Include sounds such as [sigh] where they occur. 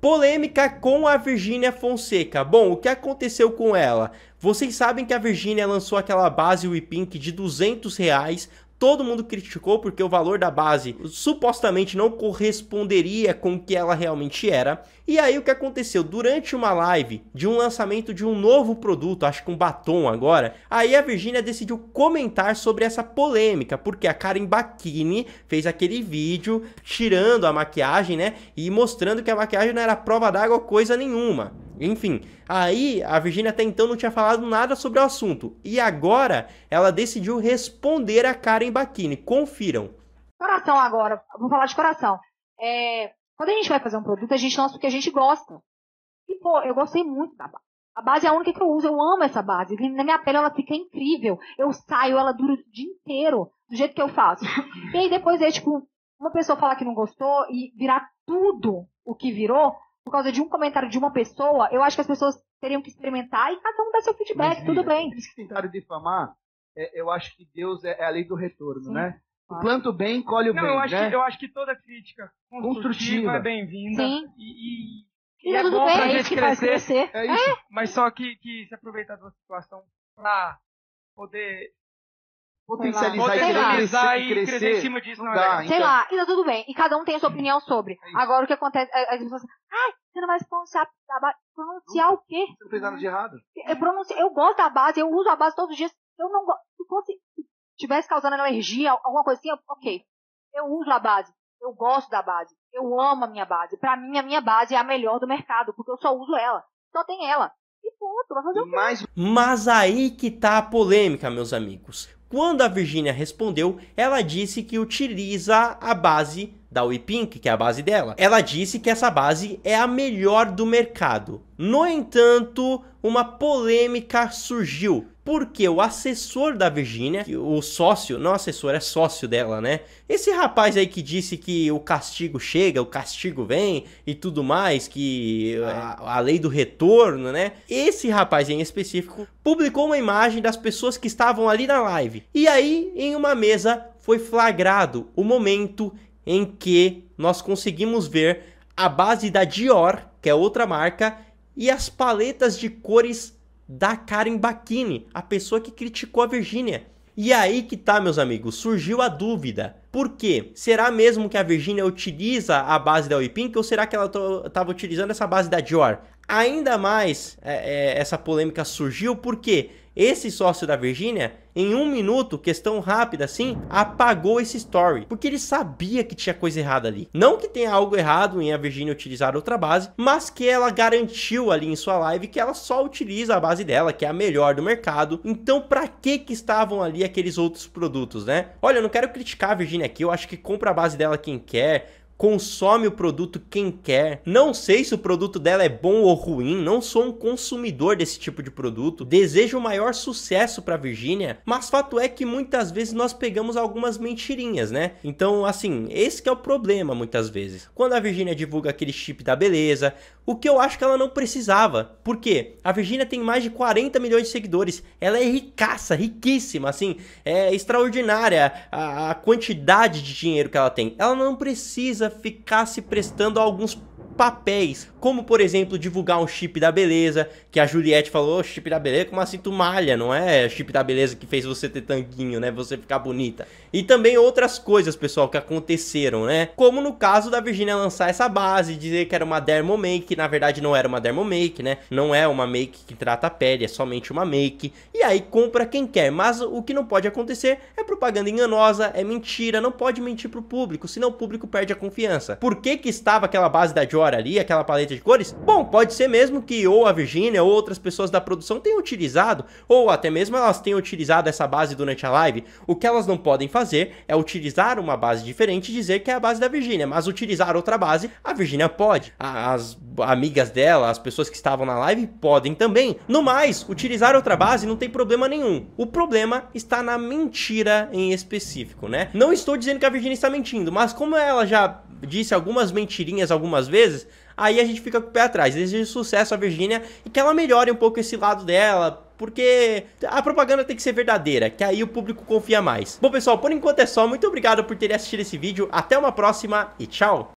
Polêmica com a Virgínia Fonseca. Bom, o que aconteceu com ela? Vocês sabem que a Virgínia lançou aquela base Wipink de 200 reais todo mundo criticou porque o valor da base supostamente não corresponderia com o que ela realmente era. E aí o que aconteceu? Durante uma live de um lançamento de um novo produto, acho que um batom agora, aí a Virginia decidiu comentar sobre essa polêmica, porque a Karen Bakini fez aquele vídeo tirando a maquiagem, né, e mostrando que a maquiagem não era prova d'água coisa nenhuma. Enfim, aí a Virginia até então não tinha falado nada sobre o assunto. E agora ela decidiu responder a Karen Bakini. Confiram. Coração agora, vamos falar de coração. É, quando a gente vai fazer um produto, a gente lança o que a gente gosta. E, pô, eu gostei muito da base. A base é a única que eu uso, eu amo essa base. Na minha pele ela fica incrível. Eu saio, ela dura o dia inteiro, do jeito que eu faço. [laughs] e aí depois é tipo, uma pessoa falar que não gostou e virar tudo o que virou, por causa de um comentário de uma pessoa, eu acho que as pessoas teriam que experimentar e cada um dá seu feedback, Mas, tudo bem. Eles que tentaram difamar, é, eu acho que Deus é, é a lei do retorno, Sim. né? Claro. Planta o bem, colhe o não, bem. Eu acho, né? que, eu acho que toda crítica construtiva, construtiva. é bem-vinda. Sim. E, e, e é bom bem, pra é gente crescer. crescer. É isso. Mas só que, que se aproveitar da situação pra poder potencializar, e, potencializar e, crescer, e crescer, em cima disso não, é dá. Então. Sei então... lá, e tá tudo bem. E cada um tem a sua opinião sobre. É Agora o que acontece, as pessoas ai, você não vai pronunciar, pronunciar o quê? Você não fez nada de errado. Eu, pronuncio, eu gosto da base, eu uso a base todos os dias. Eu não gosto. Se fosse, se tivesse causando alergia, alguma coisa assim, ok. Eu uso a base. Eu gosto da base. Eu amo a minha base. Pra mim, a minha base é a melhor do mercado, porque eu só uso ela. Só tem ela ponto, vai fazer o Mas... aí que tá a polêmica, meus amigos. Quando a Virginia respondeu, ela disse que utiliza a base da WePink, que é a base dela. Ela disse que essa base é a melhor do mercado. No entanto, uma polêmica surgiu. Porque o assessor da Virgínia, o sócio, não assessor, é sócio dela, né? Esse rapaz aí que disse que o castigo chega, o castigo vem e tudo mais, que a, a lei do retorno, né? Esse rapaz em específico publicou uma imagem das pessoas que estavam ali na live. E aí, em uma mesa, foi flagrado o momento em que nós conseguimos ver a base da Dior, que é outra marca, e as paletas de cores da Karen Bakini, a pessoa que criticou a Virgínia. E é aí que tá, meus amigos, surgiu a dúvida. Por quê? Será mesmo que a Virginia utiliza a base da Wipink ou será que ela estava utilizando essa base da Dior? Ainda mais é, é, essa polêmica surgiu porque esse sócio da Virginia em um minuto, questão rápida assim, apagou esse story, porque ele sabia que tinha coisa errada ali. Não que tenha algo errado em a Virginia utilizar outra base, mas que ela garantiu ali em sua live que ela só utiliza a base dela, que é a melhor do mercado. Então, para que que estavam ali aqueles outros produtos, né? Olha, eu não quero criticar a Virginia aqui, eu acho que compra a base dela quem quer, consome o produto quem quer. Não sei se o produto dela é bom ou ruim, não sou um consumidor desse tipo de produto. Desejo o maior sucesso para Virginia, mas fato é que muitas vezes nós pegamos algumas mentirinhas, né? Então, assim, esse é o problema muitas vezes. Quando a Virginia divulga aquele chip da beleza, o que eu acho que ela não precisava. Por quê? A Virginia tem mais de 40 milhões de seguidores. Ela é ricaça, riquíssima, assim, é extraordinária a, a quantidade de dinheiro que ela tem. Ela não precisa ficar se prestando a alguns papéis, como por exemplo divulgar um chip da beleza, que a Juliette falou, oh, chip da beleza, como assim tu malha, não é chip da beleza que fez você ter tanguinho, né, você ficar bonita. E também outras coisas, pessoal, que aconteceram, né, como no caso da Virginia lançar essa base, dizer que era uma dermo make, na verdade não era uma dermo make, né, não é uma make que trata a pele, é somente uma make, e aí compra quem quer, mas o que não pode acontecer é propaganda enganosa, é mentira, não pode mentir pro público, senão o público perde a confiança. Por que que estava aquela base da Dior ali, aquela paleta de cores? Bom, pode ser mesmo que ou a Virginia ou outras pessoas da produção tenham utilizado, ou até mesmo elas tenham utilizado essa base durante a live. O que elas não podem fazer é utilizar uma base diferente e dizer que é a base da Virginia, mas utilizar outra base, a Virginia pode. As amigas dela, as pessoas que estavam na live, podem também. No mais, utilizar outra base não tem problema nenhum. O problema está na mentira em específico, né? Não estou dizendo que a Virginia está mentindo, mas como ela já disse algumas mentirinhas algumas vezes, aí a gente fica com o pé atrás. Desejo sucesso à Virginia e que ela melhore um pouco esse lado dela, porque a propaganda tem que ser verdadeira, que aí o público confia mais. Bom, pessoal, por enquanto é só. Muito obrigado por terem assistido esse vídeo. Até uma próxima e tchau!